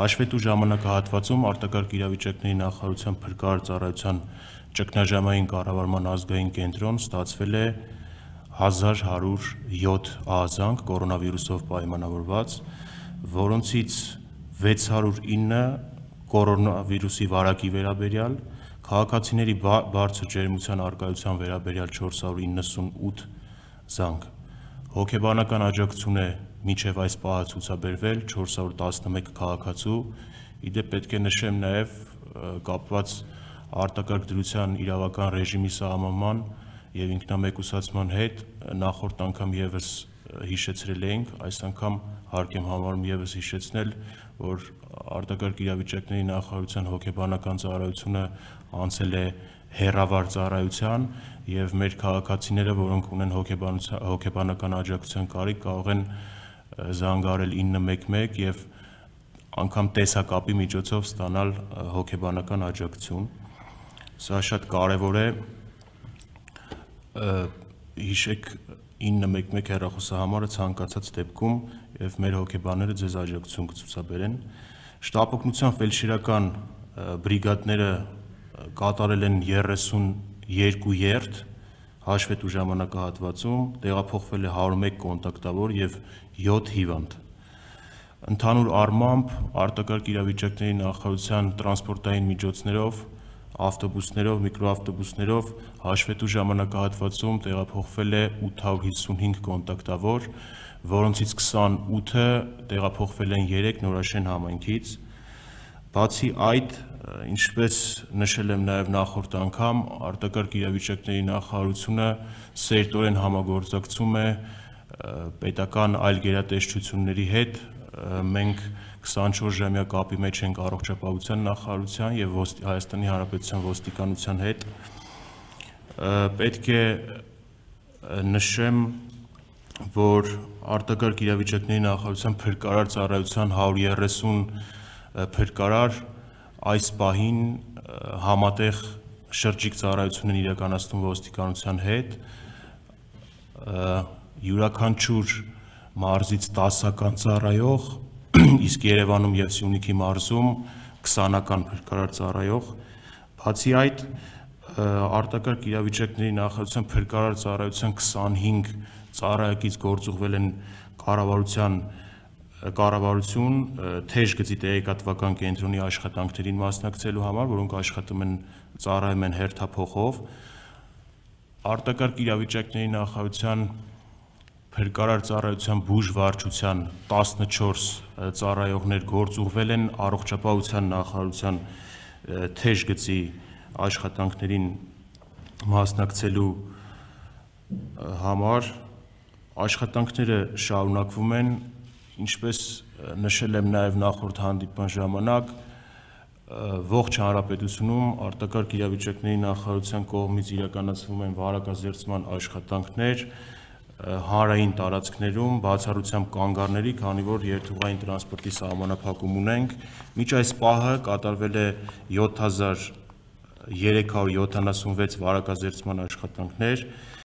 Հաշվետու ժամանակահատվածում արտակարգ իրավիճակների նախարարության փրկարար ծառայության ճգնաժամային կառավարման ազգային կենտրոն ստացվել է 1107 ահազանգ կորոնավիրուսով պայմանավորված, որոնցից 609-ը կորոնավիրուսի վարակի վերաբերյալ, քաղաքացիների բարձր ջերմության արկայության վերաբերյալ 498 զանգ։ Հոգեբանական աջակցություն է միջև այս պահը ցուցաբերվել 411 քաղաքացու։ Իդեպ պետք է նշեմ նաև կապված արտակարգ դրության իրավական ռեժիմի սահմանման եւ ինքնամեկուսացման հետ նախորդ անգամ եւս հիշեցրել էինք, այս անգամ հարկ եմ համարում եւս հիշեցնել, որ արտակարգ իրավիճակների նախարարության հոգեբանական ծառայությունը անցել է հերավար ծառայության եւ մեր քաղաքացիները, որոնք ունեն հոգեբանական հոգեբանական աջակցության կարիք, կարող են զանգարել 911 եւ անգամ տեսակապի միջոցով ստանալ հոգեբանական աջակցություն։ Սա շատ կարեւոր է։ Հիշեք 911 հեռախոսահամարը ցանկացած դեպքում եւ մեր հոգեբանները ձեզ աջակցություն կցուցաբերեն։ Շտաբ օգնության ֆելշիրական բրիգադները կատարել են 32 երթ, հաշվետու ժամանակահատվածում տեղափոխվել է 101 կոնտակտավոր եւ 7 հիվանդ։ Ընդհանուր առմամբ արտակարգ իրավիճակների նախարարության տրանսպորտային միջոցներով ավտոբուսներով, միկրոավտոբուսներով հաշվետու ժամանակահատվածում տեղափոխվել է 855 կոնտակտավոր, որոնցից 28-ը տեղափոխվել են 3 Նորաշեն համայնքից, Բացի այդ, ինչպես նշել եմ նաև նախորդ անգամ, արտակարգ իրավիճակների նախարարությունը սերտորեն համագործակցում է պետական այլ գերատեսչությունների հետ։ Մենք 24 ժամյա կապի մեջ ենք առողջապահության նախարարության եւ Հայաստանի Հանրապետության ոստիկանության հետ։ Պետք է նշեմ, որ արտակարգ իրավիճակների նախարարության փրկարար ծառայության 130 փրկարար այս պահին համատեղ շրջիկ ծառայությունն իրականացնում ոստիկանության հետ յուրաքանչյուր մարզից 10-ական ծառայող, իսկ Երևանում եւ Սյունիքի մարզում 20-ական փրկարար ծառայող։ Բացի այդ, արտակարգ իրավիճակների նախարարության փրկարար ծառայության 25 ծառայակից գործուղվել են կառավարության կառավարություն թեժ գծի տեղեկատվական կենտրոնի աշխատանքներին մասնակցելու համար, որոնք աշխատում են ծառայում են հերթափոխով արտակարգ իրավիճակների նախարարության Փրկարար ծառայության բուժ վարչության 14 ծառայողներ գործուղվել են առողջապահության նախարարության թեժ գծի աշխատանքներին մասնակցելու համար աշխատանքները շարունակվում են ինչպես նշել եմ նաև նախորդ հանդիպման ժամանակ, ողջ հանրապետությունում արտակարգ իրավիճակների նախարարության կողմից իրականացվում են վարակազերծման աշխատանքներ հանրային տարածքներում բացառությամբ կանգառների, քանի որ երթուղային տրանսպորտի սահմանափակում ունենք, միջ այս պահը կատարվել է 7376 վարակազերծման աշխատանքներ,